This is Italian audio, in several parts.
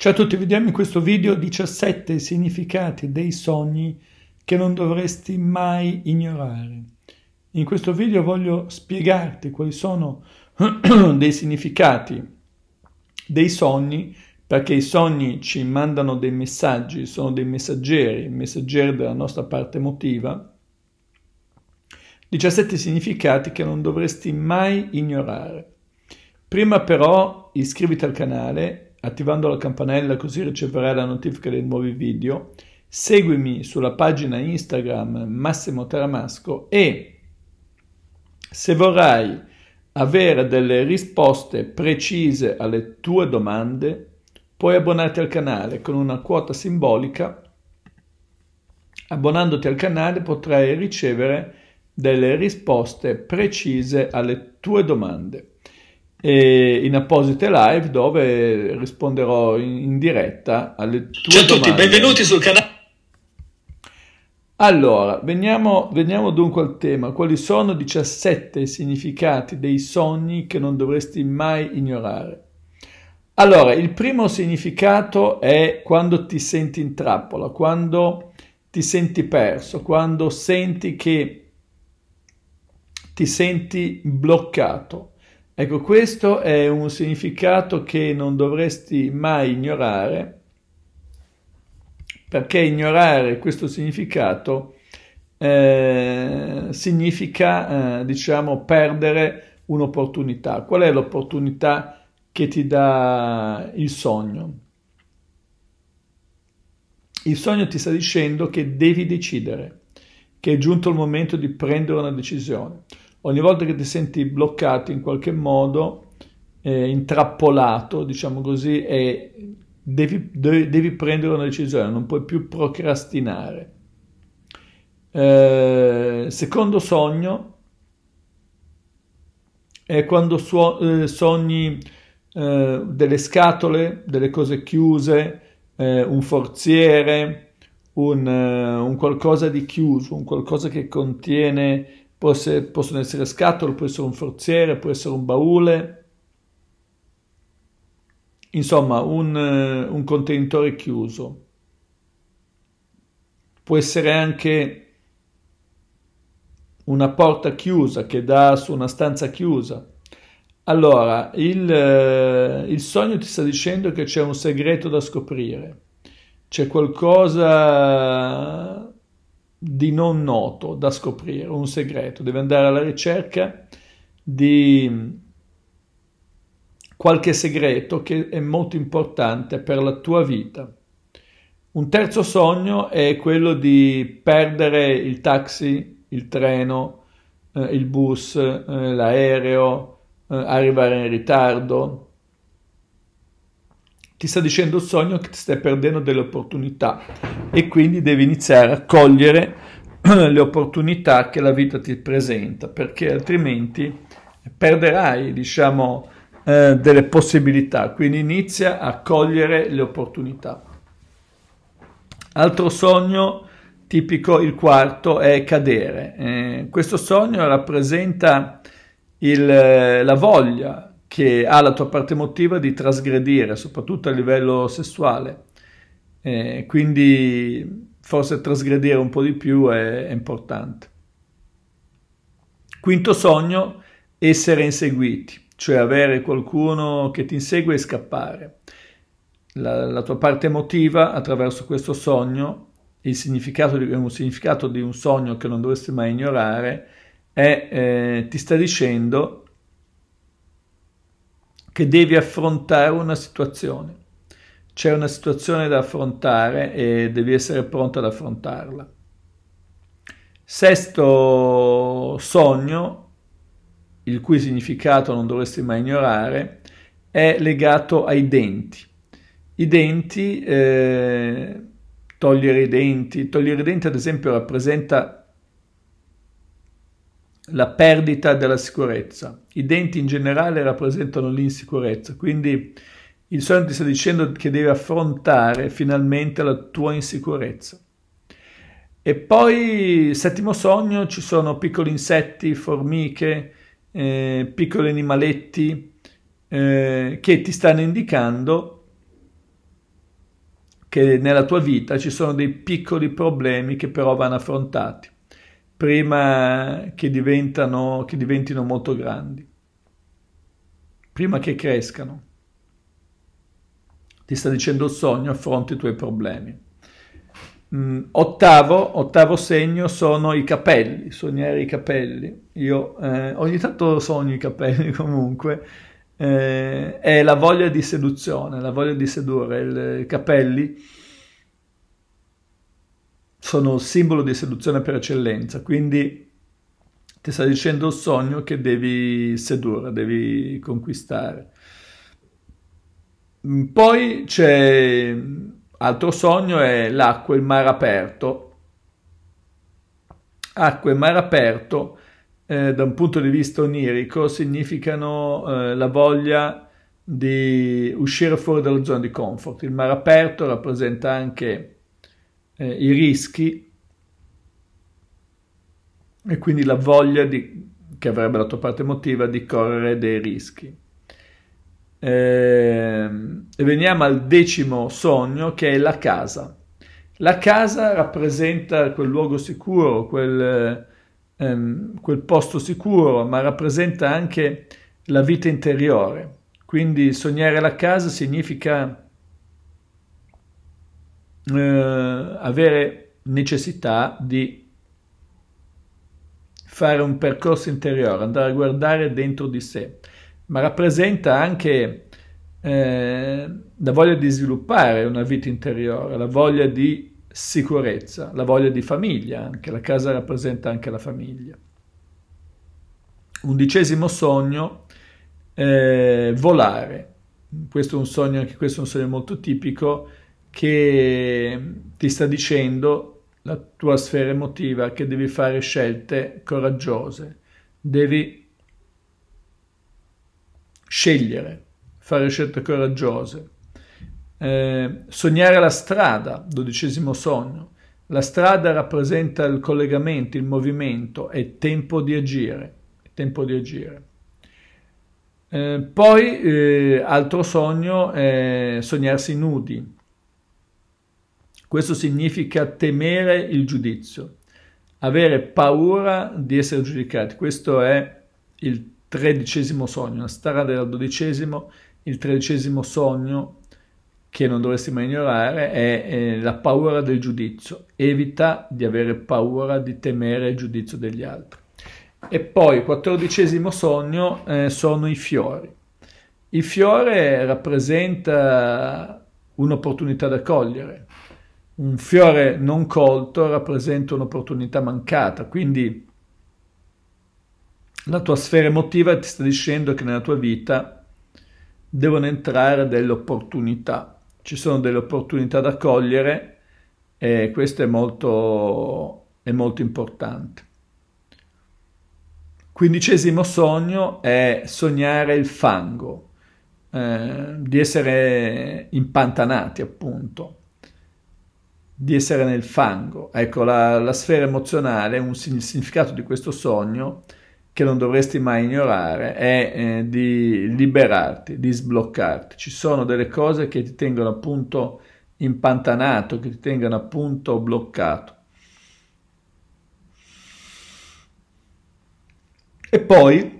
Ciao a tutti, vediamo in questo video 17 significati dei sogni che non dovresti mai ignorare. In questo video voglio spiegarti quali sono dei significati dei sogni, perché i sogni ci mandano dei messaggi, sono dei messaggeri, messaggeri della nostra parte emotiva. 17 significati che non dovresti mai ignorare. Prima però iscriviti al canale attivando la campanella così riceverai la notifica dei nuovi video, seguimi sulla pagina Instagram Massimo Teramasco e se vorrai avere delle risposte precise alle tue domande, puoi abbonarti al canale con una quota simbolica. Abbonandoti al canale potrai ricevere delle risposte precise alle tue domande e in apposite live dove risponderò in, in diretta alle tue domande. Ciao a tutti, domande. benvenuti sul canale. Allora, veniamo, veniamo, dunque al tema. Quali sono 17 significati dei sogni che non dovresti mai ignorare? Allora, il primo significato è quando ti senti in trappola, quando ti senti perso, quando senti che ti senti bloccato. Ecco, questo è un significato che non dovresti mai ignorare, perché ignorare questo significato eh, significa, eh, diciamo, perdere un'opportunità. Qual è l'opportunità che ti dà il sogno? Il sogno ti sta dicendo che devi decidere, che è giunto il momento di prendere una decisione ogni volta che ti senti bloccato in qualche modo, eh, intrappolato, diciamo così, e devi, devi, devi, prendere una decisione, non puoi più procrastinare. Eh, secondo sogno è quando suo, eh, sogni eh, delle scatole, delle cose chiuse, eh, un forziere, un, eh, un, qualcosa di chiuso, un qualcosa che contiene essere, possono essere scatole, può essere un forziere, può essere un baule, insomma un, un contenitore chiuso. Può essere anche una porta chiusa che dà su una stanza chiusa. Allora, il, il sogno ti sta dicendo che c'è un segreto da scoprire, c'è qualcosa di non noto da scoprire, un segreto, deve andare alla ricerca di qualche segreto che è molto importante per la tua vita. Un terzo sogno è quello di perdere il taxi, il treno, eh, il bus, eh, l'aereo, eh, arrivare in ritardo, ti sta dicendo il sogno che ti stai perdendo delle opportunità e quindi devi iniziare a cogliere le opportunità che la vita ti presenta perché altrimenti perderai diciamo eh, delle possibilità quindi inizia a cogliere le opportunità altro sogno tipico il quarto è cadere eh, questo sogno rappresenta il, la voglia che ha la tua parte emotiva di trasgredire, soprattutto a livello sessuale. Eh, quindi forse trasgredire un po' di più è, è importante. Quinto sogno, essere inseguiti, cioè avere qualcuno che ti insegue e scappare. La, la, tua parte emotiva attraverso questo sogno, il significato di, un significato di un sogno che non dovresti mai ignorare, è, eh, ti sta dicendo che devi affrontare una situazione. C'è una situazione da affrontare e devi essere pronto ad affrontarla. Sesto sogno, il cui significato non dovresti mai ignorare, è legato ai denti. I denti, eh, togliere i denti, togliere i denti ad esempio rappresenta la perdita della sicurezza. I denti in generale rappresentano l'insicurezza, quindi il sogno ti sta dicendo che devi affrontare finalmente la tua insicurezza. E poi, settimo sogno, ci sono piccoli insetti, formiche, eh, piccoli animaletti eh, che ti stanno indicando che nella tua vita ci sono dei piccoli problemi che però vanno affrontati prima che, che diventino molto grandi, prima che crescano. Ti sta dicendo il sogno, affronti i tuoi problemi. Mm, ottavo, ottavo, segno sono i capelli, sognare i capelli. Io eh, ogni tanto sogno i capelli comunque. Eh, è la voglia di seduzione, la voglia di sedurre. I capelli sono simbolo di seduzione per eccellenza, quindi ti sta dicendo il sogno che devi sedurre, devi conquistare. Poi c'è altro sogno è l'acqua il mare aperto. Acqua e mare aperto eh, da un punto di vista onirico significano eh, la voglia di uscire fuori dalla zona di comfort. Il mare aperto rappresenta anche eh, i rischi e quindi la voglia di, che avrebbe la tua parte emotiva di correre dei rischi. Ehm, e veniamo al decimo sogno che è la casa. La casa rappresenta quel luogo sicuro, quel, ehm, quel posto sicuro, ma rappresenta anche la vita interiore. Quindi sognare la casa significa eh, avere necessità di fare un percorso interiore, andare a guardare dentro di sé, ma rappresenta anche eh, la voglia di sviluppare una vita interiore, la voglia di sicurezza, la voglia di famiglia, anche la casa rappresenta anche la famiglia. Undicesimo sogno, eh, volare. Questo è un sogno, anche questo è un sogno molto tipico, che ti sta dicendo la tua sfera emotiva che devi fare scelte coraggiose, devi scegliere, fare scelte coraggiose. Eh, sognare la strada, dodicesimo sogno. La strada rappresenta il collegamento, il movimento, è tempo di agire. Tempo di agire. Eh, poi, eh, altro sogno è sognarsi nudi, questo significa temere il giudizio, avere paura di essere giudicati. Questo è il tredicesimo sogno, la strada del dodicesimo, il tredicesimo sogno che non dovresti mai ignorare è, è la paura del giudizio. Evita di avere paura di temere il giudizio degli altri. E poi, quattordicesimo sogno, eh, sono i fiori. Il fiore rappresenta un'opportunità da cogliere, un fiore non colto rappresenta un'opportunità mancata, quindi la tua sfera emotiva ti sta dicendo che nella tua vita devono entrare delle opportunità, ci sono delle opportunità da cogliere e questo è molto, è molto importante. Quindicesimo sogno è sognare il fango, eh, di essere impantanati appunto di essere nel fango. Ecco, la, la sfera emozionale, un, il significato di questo sogno che non dovresti mai ignorare è eh, di liberarti, di sbloccarti. Ci sono delle cose che ti tengono appunto impantanato, che ti tengono appunto bloccato. E poi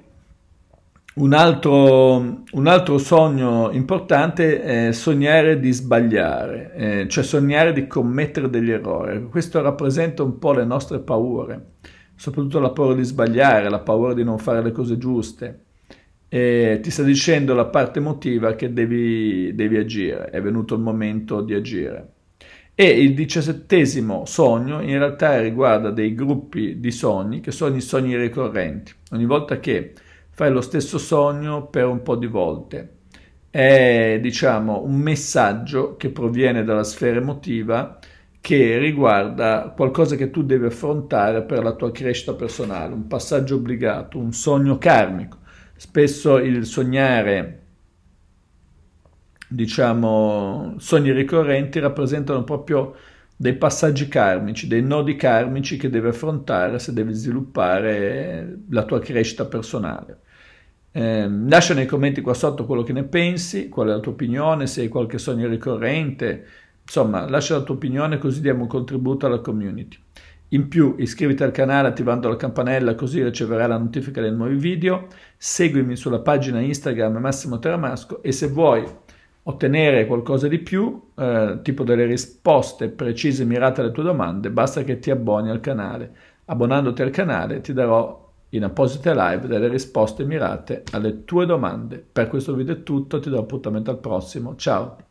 un altro, un altro, sogno importante è sognare di sbagliare, eh, cioè sognare di commettere degli errori. Questo rappresenta un po' le nostre paure, soprattutto la paura di sbagliare, la paura di non fare le cose giuste. E ti sta dicendo la parte emotiva che devi, devi agire, è venuto il momento di agire. E il diciassettesimo sogno in realtà riguarda dei gruppi di sogni che sono i sogni ricorrenti. Ogni volta che fai lo stesso sogno per un po' di volte. È, diciamo, un messaggio che proviene dalla sfera emotiva che riguarda qualcosa che tu devi affrontare per la tua crescita personale, un passaggio obbligato, un sogno karmico. Spesso il sognare, diciamo, sogni ricorrenti rappresentano proprio dei passaggi karmici, dei nodi karmici che devi affrontare se devi sviluppare la tua crescita personale. Eh, lascia nei commenti qua sotto quello che ne pensi, qual è la tua opinione, se hai qualche sogno ricorrente, insomma lascia la tua opinione così diamo un contributo alla community. In più iscriviti al canale attivando la campanella così riceverai la notifica dei nuovi video, seguimi sulla pagina Instagram Massimo Teramasco e se vuoi ottenere qualcosa di più, eh, tipo delle risposte precise e mirate alle tue domande, basta che ti abboni al canale. Abbonandoti al canale ti darò in apposite live delle risposte mirate alle tue domande. Per questo video è tutto, ti do appuntamento al prossimo. Ciao!